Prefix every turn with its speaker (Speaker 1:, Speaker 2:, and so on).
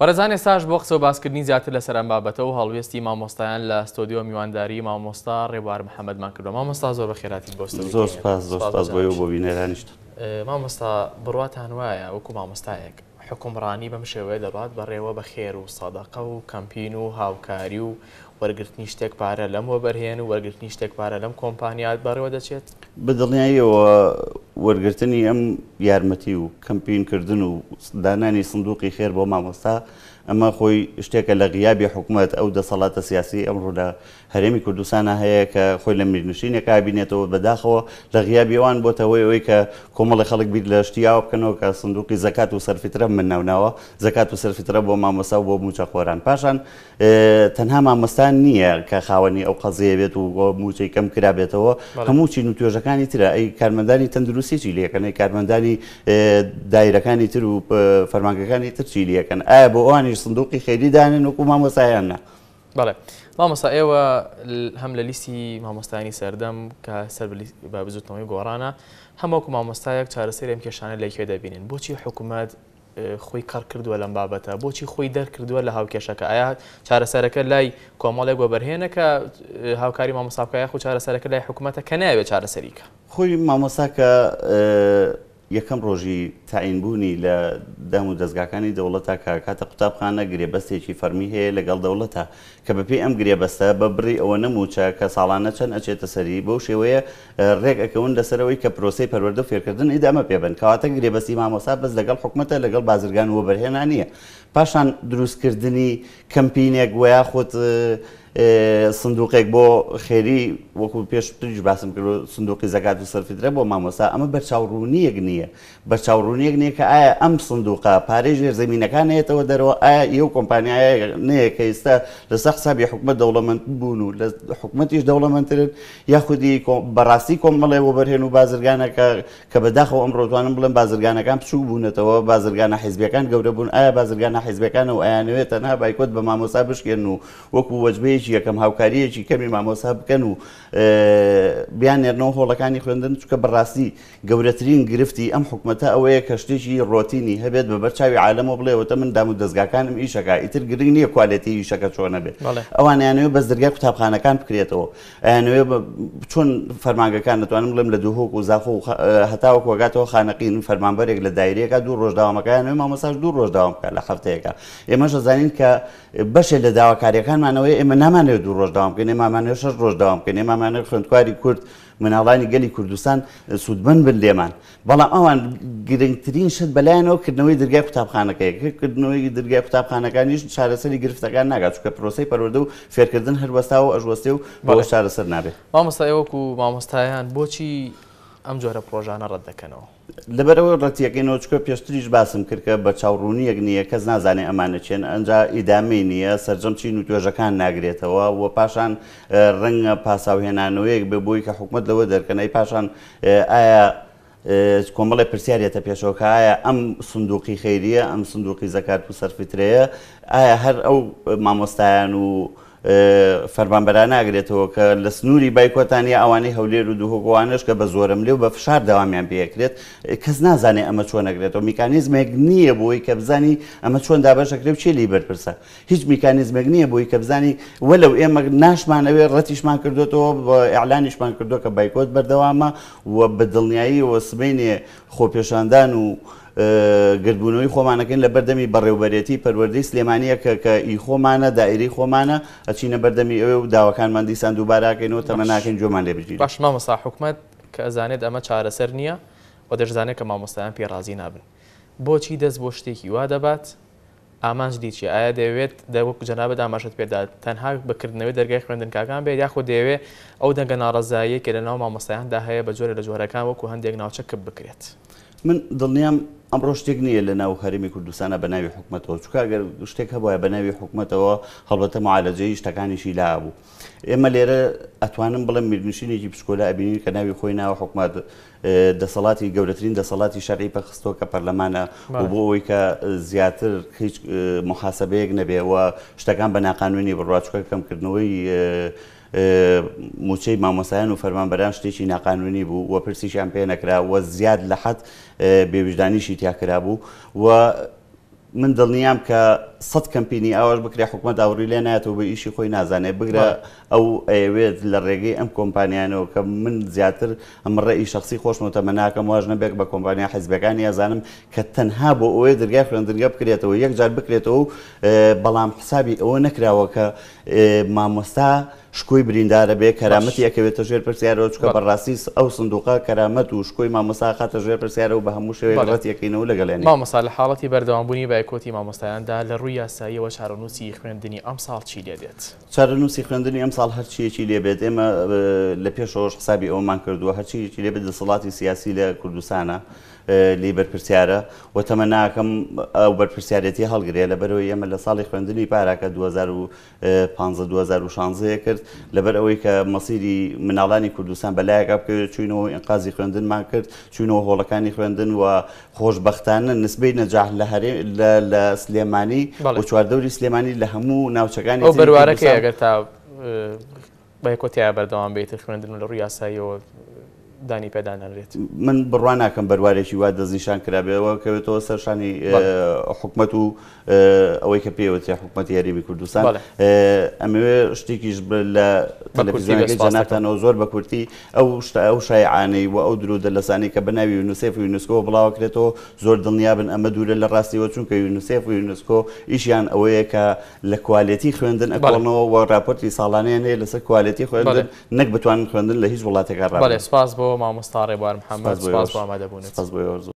Speaker 1: پارێزانێ ساش بۆ قسە و باسکردنی زیاتر لە سەرم بابەتەوە هەڵوێستی مامۆستایان لە ئەستۆدیۆ میوانداری مامۆستا ڕێبوار محەممەدمان کردو مامۆستا زۆر بە خێراتی بۆست زۆر سپاس بۆ
Speaker 2: بۆ بینێرانیشت
Speaker 1: مامۆستا بڕاتان وایە وەکو مامۆستایەک حکومڕانی بەم شێوەیە دەڵات بەڕێوە بە خێر و سادەقە و کەمپین و هاوکاری و وەرگرتنی شتێک پارە لەم وەبەرهێن و وەرگرتنی شتێک پارە لەم کۆمپانیات بەڕێوە دەچێت
Speaker 2: بدڵنیاییەوە وەرگرتنی ئەم یارمەتی و کەمپینکردن و دانانی سندوقی خێر بۆ مامۆستا ئەمە خۆی شتێکە لە غیابی حکوومەت ئەو دەسەڵاتە سیاسی ئەمڕۆ لە هەرێمی کوردستانە هەیە کە خۆی لە میرنشینێک بینێتەوە بەداخەوە لە غیابیوان بۆتەوەی ئەوەی کە کۆمەڵی خەڵک بیر لە شتیاوە بکەنەوە کە سندوقی زکات و سەرفترە من ناوناوە زکات و سەرفترە بۆ مامۆسا بۆ موچەخۆران پاشان تەنها مامۆستان نییە کە خاوەنی ئەو قەزیە بێت و بۆ موچەی کەم کرابێتەوە هەموو چین و توێژەکانی ترە ئەی کارمەندانی تەندروستیی لەکەنەی کارمەندانی دایرەکانی تر و فەرمانگەکانی تر چی لەکەن ئایا بۆ ئەوانی سندوقی خێریدانن وەکو مامۆسایانە
Speaker 1: بەڵێ مامۆسا ئێوە هەم لە لیستی مامۆستانی سەردەم کە سەر بە بزوتنەوەی گۆڕانە هەمووەکو مامۆستایەک چارەسەر ئەم کێشانە لەکوێ دەبینین بۆچی حکوومەت خۆی کار کردووە لەم بابەتە بۆچی خۆی دەرکردووە لە هاوکێشەکە ئایا چارەسەرەکە لای کۆمەڵێک وەبەرهێنە کە هاوکاری مامۆساکایە خو چارەسەرەکە لای حکوومەتە کە ناوێت چارەسەریکە
Speaker 2: خۆی مامۆساکە یەکەم ڕۆژی تاینبوونی لە دام و دەستگاکانی دەوڵەتە کاکاتە قوتابخانە گرێبەستێکی فەرمی هەیە لەگەڵ دەوڵەتە کە بەپی ئەم گرێبەستە بەبری ئەوە نەموچە کە ساڵانە چەند ئەچێتە سەری بەو شێوەیە ڕێک ئەەکەون لەسەرەوەی کە پرۆسی پەروەردە فێرکردن ئیدامە پێبن کەواتە گرێبەستی مامۆسا بەس لەگەڵ حکومەتە لەگەڵ بازرگان وە بەرهێنانیە پاشان دروستکردنی کەمپینێک ویا خۆت سندوقێک بۆ خێری وەکو پێشترش باسم کرد سندوقی زکات و سەرفیدرە بۆ مامۆسا ئەمە بەرچاوڕوونیەک نییە بەرچاوڕوونیەک نییە کە ئایا ئەم سندوقا پارێژ زمینەکان هێتەوە دەرەوە ئایا ئێو کۆمپانیایە نەیە کە ئێستا لە سەخ سابی حکومت دەوڵەمەند بوون و لە حکوومەتیش دەوڵەمەندترن یا خودی بەڕاستی کۆمەڵێ بۆ بەرهێن و بازرگانەکە کە بەداخەوە ئەمڕۆتوانم بڵم بازرگانەکان بچوو بوونێتەوە بازرگانە حیزبەکان گەورە بوون ئایا بازرگانە حیزبەکانە و ئایانوێتە نابایکۆت بە مامۆسا بشکێن و وەکو وەجبەیە کۆمەڵگەیەکی یەکەم هاوکاریەکی کەمی مامۆسا بکەن و بیانێرنەوە هۆڵەکانی خوێندن چکە بەڕاستی گەورەترین گرفتی ئەم حکوومەتە ئەوەیە کە شتێکی ڕۆتینی هەبێت بە بەرچاوی عالمەوە بڵێوەتە من دام و دەستگاکانم ئیشەکە ئیتر گرنگ نییە کوالەتی ئیشەکە چۆنە بێت ئەوانیانەوە بەس دەرگای قوتابخانەکان بکرێتەوە ئەیانوێ چۆن فەرمانگەکان نتوانم بڵم لە دووهۆک و زاخۆ و هەتاوە کۆگاتەوە خانەقین فەرمانبەرێک لە دایرەکە دوو ڕۆژداوامەکەیانەوە مامەساژ دوو ڕۆژداوام بکە لە هەفتەیەەکە ئێمەشە زانین کە بەشێ لە داواکاریەکانمانەوەی ئێمە نام نامانەوێت دوو ڕۆژ داوام بکەین مامانەوە شش ڕۆژ داوام بکەین مامانە خوێندکاری کورد مناڵانی گەلی کوردستان سوودبن بن لێمان بەڵام ئەوان گرنگترین شت بەلایەنەوە کردنەوەی دەرگای قوتابخانەکەیکردنەوەی دەرگای قوتابخانەکانیش چارەسەری گرفتەکان ناگات چکە پرۆسی پەروەدە و فێرکردن هەروەستا و ئەژوەستی و بەڵێ چارەسەر نابێت
Speaker 1: مامۆستایەوەکو مامۆستایان بۆچی ئەم جۆرە پرۆژانە ڕەت دەکەنەوە
Speaker 2: لەبەرەوە ڕەتیەکەی نۆچکۆ پێشتریش باسم کردکە بە چاوڕوونیەک نییە کەس نازانێ ئەمانە چێن ئەنجا ئیدامی نییە سرجەم چین و توێژەکان ناگرێتەوە و پاشان ڕەنگە پاساوهێنانەوەیەک ببووی کە حکومت لەوە دەرکەنەی پاشان ئایا کۆمەڵی پرسیارێتە پێشۆکایە ئەم سندوقی خەیریە ئەم سندوقی زەکات و سەرفترەیە ئایا هەر ئەو مامۆستایان و فەرمانبەران ناگرێتەوە کە لە سنووری بایکۆتانی ئەوانەی هەولێر و دوهۆگووانش کە بە زۆرم لێو بە فشار داوامیان پێکرێت کەس نازانێ ئەمە چۆن نەگرێتەوە میکانیزمێک نییە بۆی کە بزانی ئەمە چۆن دابەشەکرێت چێ لی بەرپرسە هیچ میکانیزمێک نییە بۆی کە بزانی وەلو ئێمە ناشمانەوێ ڕەتیشمان کردوێتەوە بە ئەعلانیشمان کردو کە بایکۆت بەردەوامە و بە دڵنیایی وە سبینێ خۆپێشاندان و گردبوونەوەی خۆمانەکەن لە بەردەمی بەڕێوبەرێتی پەروەردەی سلێمانیە کە کە ئی خۆمانە دائری خۆمانە ئەچینە بەردەمی ئەوێ و داواکانمان دیسان
Speaker 1: دووباراکەینەوە تەمە ناکەین جۆمان لێبژین باش مامەسا حکومت کە ئەزانێت ئەمە چارەسەر نییە بۆ دەشزانێت کە مامۆستایان پێڕازی نابن بۆچی دەست بۆ شتێکی وا دەبات ئامانج دیچی ئایا دەوێت دەوەکو جەنابە داماشت پێدات تەنها بکردنەوەی دەرگای خوێندنکاکان بێت یاخۆ دەوێت ئەو دەنگە ناڕزاییە کە لە ناو مامۆستایاندا هەیە بە جۆرە لە جۆرەکان وەکو هەندێک ناوچە کە بکرێت.
Speaker 2: من دڵنیام ئەمڕۆ شتێک نییە لە ناو خەرمی کوردستانە بە ناوی حکوومەتەوە چکگەر شتێک هەبواە بە ناوی حکوومەتەوە هەڵبەتە معالەجەی شتەکانیشی لا بوو ئێمە لێرە ئەتوانم بڵم میرنشینێکی پشکۆلە ئەبینین کە ناوی خۆی ناوە حکوومەت دەسەڵاتی گەورەترین دەسەڵاتی شەرعی پەخستۆ کە پەرلەمانە و بۆ ئەوی کە زیاتر هیچ محاسبەیەک نەبێەوە شتەکان بە ناقانونی بڕواچکە کەمکردنەوەی موچەی مامۆسایان و فەرمانبەران شتێکی ناقانونی بوو وە پرسیشان پێ نەکرا وە زیاد لە حەت بێویژدانیشی دیتیا کرابوو و من دڵنیام کە سەد کەمپینی ئاواش بکری حکومە داوری لێ ناتەوە بە ئیشی خۆی نازانێت بگرە ئەو ئەوێت لە ڕێگەی ئەم کۆمپانیانەوە کە من زیاتر ئەم ڕێی شخصی خۆشمەوتە مناکەم واژ نەبێک بە کۆمپانیا حیزبەکانی یازانم کە تەنها بۆ ئەوەی دەرگای خوێندرگە بکرێتەوە یەکجار بکرێتەوە بەڵام حسابی ئەوە نکراوە کە مامۆستا شکوی بریندارە بێ کەرامەتی یەکەوێتە ژێر پرسیارەوە چکە بەڕاستی ئەو سندوقا کەرامەت و شکۆی مامەساخاتە ژێر پرسیارە و بە هەموو شێوەی ڕەت یەکەینەوە لەگەڵێن
Speaker 1: مامەسا لە حاڵەتی بەردەوامبوونی بایکۆتی مامۆستایاندا لە ڕوو ڕووی یاساییەوە چارەنووسی خوێندنی ئەم ساڵ چی لێدێت
Speaker 2: چارەنووسی خوێندنی ئەم ساڵ هەرچیەکی لێبێت ئێمە لە پێشەوەش حسابی ئەومان کردووە هەرچیەکی لێبێت دەسەڵاتی سیاسی لە کوردستانە لی بەرپرسیارە و تەمەناکەم ئەو بەرپرسیارەتی هەڵگرێ لە بەرەوەی ئێمە لە ساڵی خوێندنی پاراکە 2016 کرد لەبەر ئەوەی کە مەسیری مناڵانی کوردستان بەلایەکە بکە چوینەوە ئینقازی خوێندنمان کرد چوینەوە هۆڵەکانی خوێندن و خۆشببختانە نسبەی نەجاح لە سلێمانی بۆ چواردەوری سلێمانی لە هەموو ناوچەکانی ئەو بەروارەکە
Speaker 1: ئەگەر تا بەیکۆتییا بەردەوام بێت خوێندن لە ڕووی یاساییەوە دانی پێدانەرێت
Speaker 2: من بڕوان ناکەم بەروارێکی وا دەزیشان کرابێەوە کەوێتەوە سەرشانی حکومت و ئەوەی کە پێوەتی حکوومەتی یاریبی کوردستان ئەمەوێ شتێکیش لە تەلەویزیۆناتانەوە زۆر بە کورتی ئەو شتا ئەو شایعانەی و ئەو درو دەلەسانی کە بەناوی یونسف و یونسکۆ بڵاوکرێتەوە زۆر دڵنیابن ئەمە دوورە لە ڕاستیەوە چونکە یونسف و یونسکۆ ئیشیان ئەوەیە کە لە کوالەتی خوێندن ئەکڵنەوە و راپۆرتی ساڵانیان هەیە لەسەر کوالەتی خوێندن نەک بتوان خوێندن لە هیچ وڵاتێکە
Speaker 1: ڕ سپاس بۆ بۆ مامۆستا ڕێبوار محەممەد ئامادەبوون